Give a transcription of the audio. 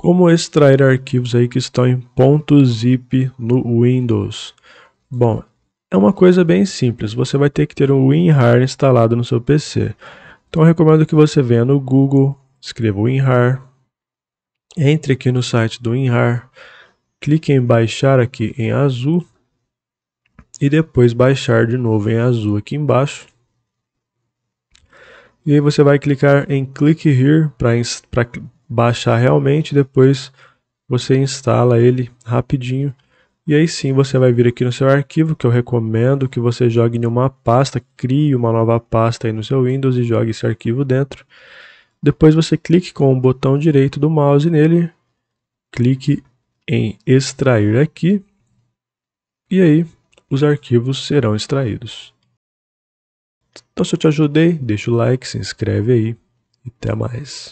Como extrair arquivos aí que estão em .zip no Windows? Bom, é uma coisa bem simples, você vai ter que ter o WinRAR instalado no seu PC. Então recomendo que você venha no Google, escreva WinRAR, entre aqui no site do WinRAR, clique em baixar aqui em azul e depois baixar de novo em azul aqui embaixo. E aí você vai clicar em click here para baixar realmente, depois você instala ele rapidinho. E aí sim você vai vir aqui no seu arquivo, que eu recomendo que você jogue em uma pasta, crie uma nova pasta aí no seu Windows e jogue esse arquivo dentro. Depois você clique com o botão direito do mouse nele, clique em extrair aqui, e aí os arquivos serão extraídos. Então se eu te ajudei, deixa o like, se inscreve aí e até mais.